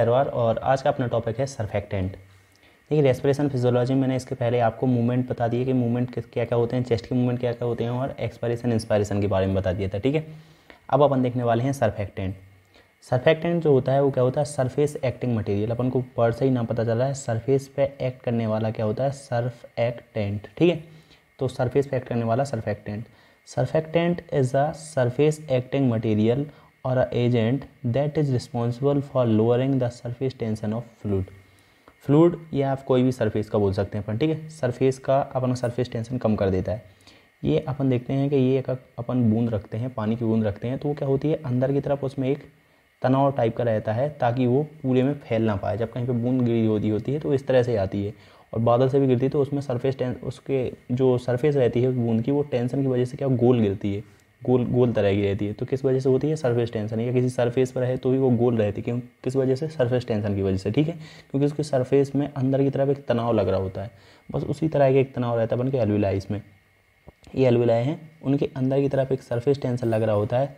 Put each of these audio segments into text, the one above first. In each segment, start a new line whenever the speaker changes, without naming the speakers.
एरवार और आज का अपना टॉपिक है सरफेक्टेंट देखिए रेस्पिरेशन फिजियोलॉजी मैंने इसके पहले आपको मूवमेंट बता दिए कि मूवमेंट क्या क्या होते हैं चेस्ट के मूवमेंट क्या क्या होते हैं और एक्सपायरेशन इंस्पायरेशन के बारे में बता दिया था ठीक है अब अपन देखने वाले हैं सरफेक्टेंट सरफेक्टेंट जो होता है वो क्या होता है सरफेस एक्टिंग मटेरियल अपन को पर से ही नाम पता चल रहा है सरफेस पे एक्ट करने वाला क्या होता है सर्फ एक्टेंट ठीक है तो सरफेस पे एक्ट करने वाला surfactant surfactant is a surface acting material और a agent that is responsible for lowering the surface tension of fluid fluid या आप कोई भी सरफेस का बोल सकते हैं अपन ठीक है सरफेस का अपन सरफेस टेंशन कम कर देता है ये अपन देखते हैं कि ये एक अपन बूंद रखते हैं पानी की बूंद रखते हैं तो वो क्या होती है अंदर की तरफ उसमें एक तनाव टाइप का रहता है ताकि वो पूरे में फैल ना पाए जब कहीं पे बूंद गिरी होती होती है तो इस तरह से आती है और बादल से भी गिरती है तो उसमें सरफेस टें उसके जो सरफेस रहती है बूंद की वो टेंशन की वजह से क्या गोल गिरती है गोल गोल तरह की रहती है तो किस वजह से होती है सरफेस टेंशन या किसी सरफेस पर है तो भी वो गोल रहती है क्यों किस वजह से सरफेस टेंशन की वजह से ठीक है क्योंकि उसके सरफेस में अंदर की तरफ एक तनाव लग रहा होता है बस उसी तरह का एक तनाव रहता है बन के एलविलाइज में ये एलविलाई हैं उनके अंदर की तरफ एक सरफेस टेंशन लग रहा होता है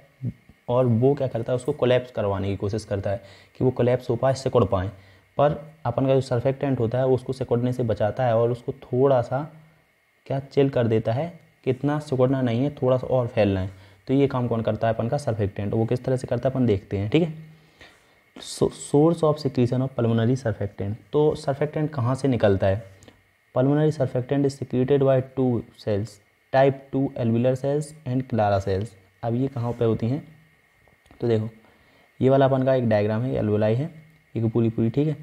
और वो क्या करता है उसको कोलेप्स करवाने की कोशिश करता है कि वो कोलेप्स हो पाए सिकुड़ पाएँ पर अपन का जो सरफेक्टेंट होता है उसको सिकुड़ने से बचाता है और उसको थोड़ा सा क्या चिल कर देता है इतना सिकुड़ना नहीं है थोड़ा सा और फैलना है तो ये काम कौन करता है अपन का सर्फेक्टेंट वो किस तरह से करता है अपन देखते हैं ठीक है source of secretion of pulmonary surfactant तो सर्फेक्टेंट कहाँ से निकलता है pulmonary surfactant is secreted by two cells type two alveolar cells and Clara cells अब ये कहाँ पे होती हैं तो देखो ये वाला अपन का एक डायग्राम है एलविलाई है ये तो पूरी पूरी ठीक है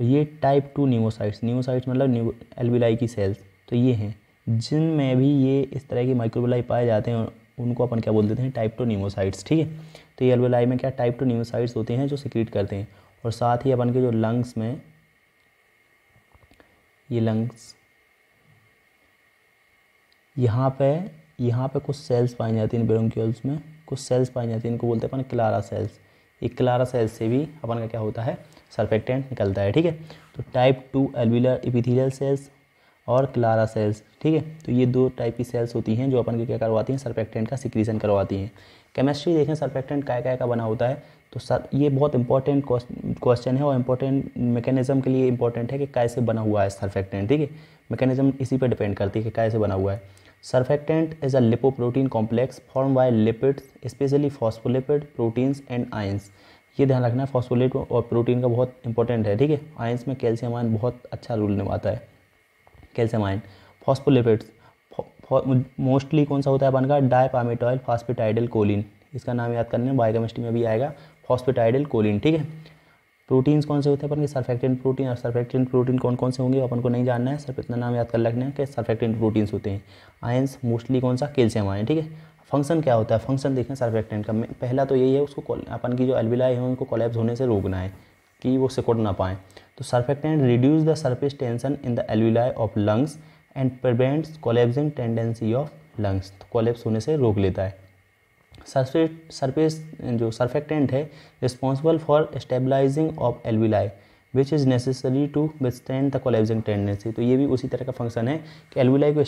और ये टाइप टू न्यूमोसाइट्स न्यूमोसाइट्स मतलब एलविलाई की सेल्स तो ये हैं जिन में भी ये इस तरह की माइक्रोबिलाई पाए जाते हैं उनको अपन क्या बोल देते हैं टाइप टू न्यूमोसाइट्स ठीक है तो ये एल्वेलाई में क्या टाइप टू न्यूमोसाइट्स होते हैं जो सिक्रीट करते हैं और साथ ही अपन के जो लंग्स में ये लंग्स यहाँ पे यहाँ पे कुछ सेल्स पाई जाती हैं ब्रोंक्यूल्स में कुछ सेल्स पाई जाती हैं इनको बोलते हैं अपन क्लारा सेल्स ये क्लारा सेल्स से भी अपन का क्या होता है सर्फेक्टेंट निकलता है ठीक है तो type two alveolar epithelial cells और क्लारा सेल्स ठीक है तो ये दो टाइप की सेल्स होती हैं जो अपन को क्या करवाती हैं सर्फेक्टेंट का सिक्रीजन करवाती हैं केमिस्ट्री देखें सरफेक्टेंट काय काय का बना होता है तो सर ये बहुत इंपॉर्टेंट क्वेश्चन है और इंपॉर्टेंट मैकेनिज्म के लिए इंपॉर्टेंट है कि कैसे बना हुआ है सरफेक्टेंट ठीक है मैकेनिज्म इसी पर डिपेंड करती है कि कैसे बना हुआ है surfactant is a lipoprotein complex form by lipids specially phospholipid proteins and ions ये ध्यान रखना है फॉस्फोलिपिड और प्रोटीन का बहुत इंपॉर्टेंट है ठीक है आयंस में कैल्शियम आयन बहुत अच्छा रोल निभाता है कैल्सामाइन फॉस्फोलिपिड्स मोस्टली कौन सा होता है अपन का डायपामेटॉयल फॉस्पिटाइडल कोलिन इसका नाम याद करने बायोकेमिस्ट्री में भी आएगा फॉस्पिटाइडल कोलिन ठीक है प्रोटीन्स कौन से होते हैं अपन के सर्फेक्टेंट प्रोटीन और सर्फेक्टेंट प्रोटीन कौन कौन से होंगे अपन को नहीं जानना है सिर्फ इतना नाम याद कर रखना है कि सर्फेक्टेंट प्रोटीन्स होते हैं आयंस मोस्टली कौन सा कैल्शियम आयन ठीक है फंक्शन क्या होता है फंक्शन देखें सर्फेक्टेंट का पहला तो यही है उसको अपन की जो एल्बिलाई है उनको कोलेप्स होने से रोकना है कि वो सिकुड़ ना पाएँ तो surfactant reduce the surface tension in the alveoli of lungs and prevents collapsing tendency of lungs तो कोलेप्स होने से रोक लेता है सरफेस सरफेस जो सर्फेक्टेंट है responsible for stabilising of alveoli which is necessary to withstand the collapsing tendency तो ये भी उसी तरह का फंक्शन है कि एलविलाई को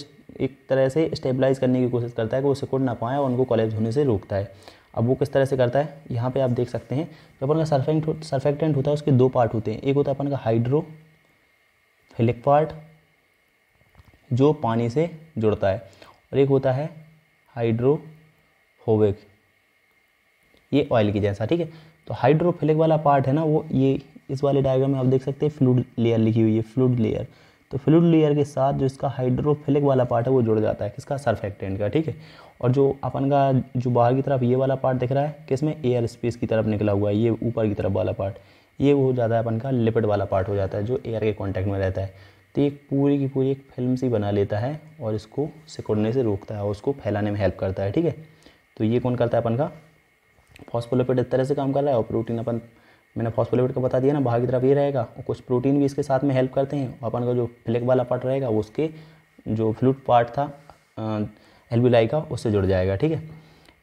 एक तरह से स्टेबलाइज करने की कोशिश करता है कि वो सिकुड़ ना पाए और उनको कोलेब्स होने से रोकता है अब वो किस तरह से करता है यहाँ पे आप देख सकते हैं जो तो अपन का सरफेक्ट सरफेक्टेंट होता है उसके दो पार्ट होते हैं एक होता है अपन का हाइड्रो फिलिक पार्ट जो पानी से जुड़ता है और एक होता है होवेक ये ऑयल की जैसा ठीक है तो हाइड्रोफिलिक वाला पार्ट है ना वो ये इस वाले डायग्राम में आप देख सकते हैं फ्लूड लेयर लिखी हुई है फ्लूड लेयर तो फ्लूड लेयर के साथ जो इसका हाइड्रोफिलिक वाला पार्ट है वो जुड़ जाता है किसका सरफेक्टेंट का ठीक है और जो अपन का जो बाहर की तरफ ये वाला पार्ट दिख रहा है किसमें एयर स्पेस की तरफ निकला हुआ है ये ऊपर की तरफ वाला पार्ट ये वो जाता है अपन का लिपिड वाला पार्ट हो जाता है जो एयर के कॉन्टैक्ट में रहता है तो ये पूरी की पूरी एक फिल्म सी बना लेता है और इसको सिकुड़ने से रोकता है और उसको फैलाने में हेल्प करता है ठीक है तो ये कौन करता है अपन का फॉस्फोलिपिड इस तरह से काम कर रहा है और प्रोटीन अपन मैंने फॉस्फोलिपिड का बता दिया ना बाहर की तरफ ये रहेगा और कुछ प्रोटीन भी इसके साथ में हेल्प करते हैं अपन का जो फ्लेक वाला पार्ट रहेगा उसके जो फ्लूट पार्ट था एल्बुलाई का उससे जुड़ जाएगा ठीक है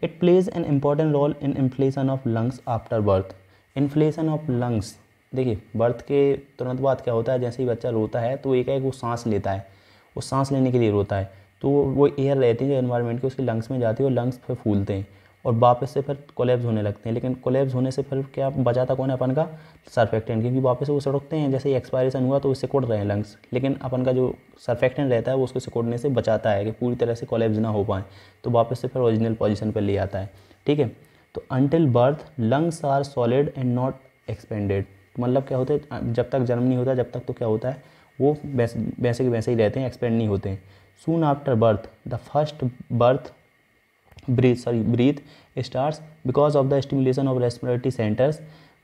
it plays an important role in inflation of lungs after birth inflation of lungs देखिए बर्थ के तुरंत बाद क्या होता है जैसे ही बच्चा रोता है तो एक एक वो सांस लेता है वो सांस लेने के लिए रोता है तो वो एयर रहती है जो इन्वायरमेंट के उसके लंग्स में जाती है और लंग्स फिर फूलते हैं और वापस से फिर कोलेब्स होने लगते हैं लेकिन कोलेब्स होने से फिर क्या बचाता कौन है अपन का सरफेक्टेंट क्योंकि वापस से वो सड़कते हैं जैसे एक्सपायरेशन हुआ तो उससे सिकुड़ रहे हैं लंग्स लेकिन अपन का जो सरफेक्टेंट रहता है वो उसको सिकुड़ने से बचाता है कि पूरी तरह से कोलेब्स ना हो पाए तो वापस से फिर ओरिजिनल पोजिशन पर ले आता है ठीक है तो until birth lungs are solid and not expanded मतलब क्या होता है जब तक जन्म नहीं होता जब तक तो क्या होता है वो वैसे वैसे के वैसे ही रहते हैं एक्सपेंड नहीं होते हैं soon after birth the first birth breath sorry breath start because of the stimulation of respiratory centres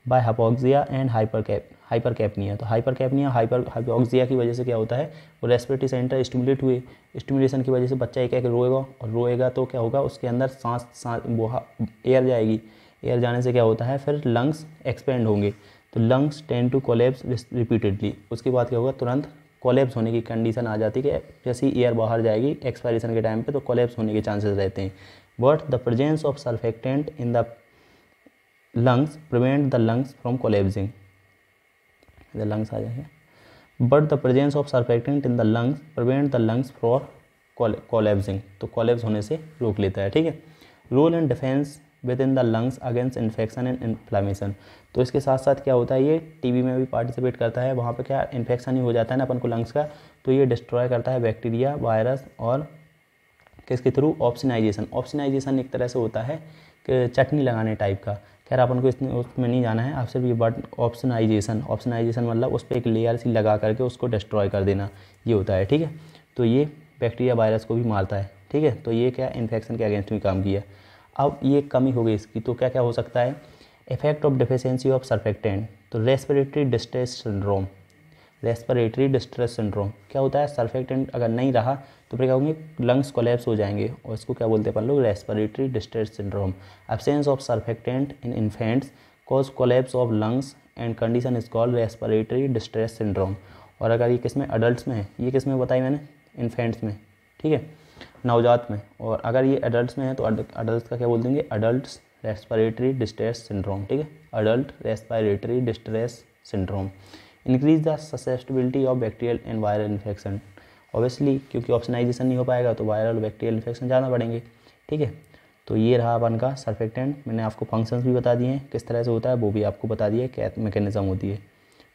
by hypoxia and hyper cap hypercapnia तो कैपनिया हाइपर हाइपोक्सिया की वजह से क्या होता है वो रेस्पिरेटरी सेंटर स्टिमुलेट हुए स्टिमुलेशन की वजह से बच्चा एक एक रोएगा और रोएगा तो क्या होगा उसके अंदर सांस सांस वो एयर जाएगी एयर जाने से क्या होता है फिर लंग्स एक्सपेंड होंगे तो lungs tend to collapse repeatedly उसके बाद क्या होगा तुरंत कोलेप्स होने की कंडीशन आ जाती है कि जैसे ही एयर बाहर जाएगी एक्सपायरेशन के टाइम पे तो कोलेब्स होने के चांसेस रहते हैं but the presence of surfactant in the lungs prevent the lungs from collapsing the lungs aa jayega but the presence of surfactant in the lungs prevent the lungs from collapsing to collapse hone se rok leta hai theek hai role and defense with in the lungs against infection and inflammation तो इसके साथ साथ क्या होता है ये TB में भी पार्टिसिपेट करता है वहाँ पे क्या इन्फेक्शन ही हो जाता है ना अपन को लंग्स का तो ये डिस्ट्रॉय करता है बैक्टीरिया वायरस और किसके थ्रू ऑप्शनाइजेशन ऑप्शनाइजेशन एक तरह से होता है चटनी लगाने टाइप का खैर आप उनको इसमें उसमें नहीं जाना है आप सिर्फ ये बट ऑप्शनाइजेशन ऑप्शनाइजेशन मतलब उस पर एक लेयर सी लगा करके उसको डिस्ट्रॉय कर देना ये होता है ठीक है तो ये बैक्टीरिया वायरस को भी मारता है ठीक है तो ये क्या इन्फेक्शन के अगेंस्ट भी काम किया अब ये कमी हो गई इसकी तो क्या क्या हो सकता है effect of deficiency of surfactant तो respiratory distress syndrome respiratory distress syndrome क्या होता है सर्फेक्टेंट अगर नहीं रहा तो फिर क्या होंगे लंग्स कोलेप्स हो जाएंगे और इसको क्या बोलते हैं अपन लोग respiratory distress syndrome absence of surfactant in infants cause collapse of lungs and condition is called respiratory distress syndrome और अगर ये किसमें अडल्ट में है ये किसमें बताई मैंने इन्फेंट्स में ठीक है नवजात में और अगर ये अडल्ट में है तो अडल्ट का क्या बोल देंगे अडल्ट रेस्परेटरी डिस्ट्रेस सिंड्रोम ठीक है adult respiratory distress syndrome increase the susceptibility of bacterial and viral infection obviously क्योंकि ऑप्शनाइजेशन नहीं हो पाएगा तो वायरल बैक्टीरियल इन्फेक्शन ज़्यादा बढ़ेंगे ठीक है तो ये रहा अपन का सर्फेक्टेंट मैंने आपको फंक्शंस भी बता दिए हैं किस तरह से होता है वो भी आपको बता दिया क्या मैकेनिज़्म होती है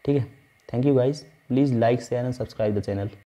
ठीक है thank you guys please like share and subscribe the channel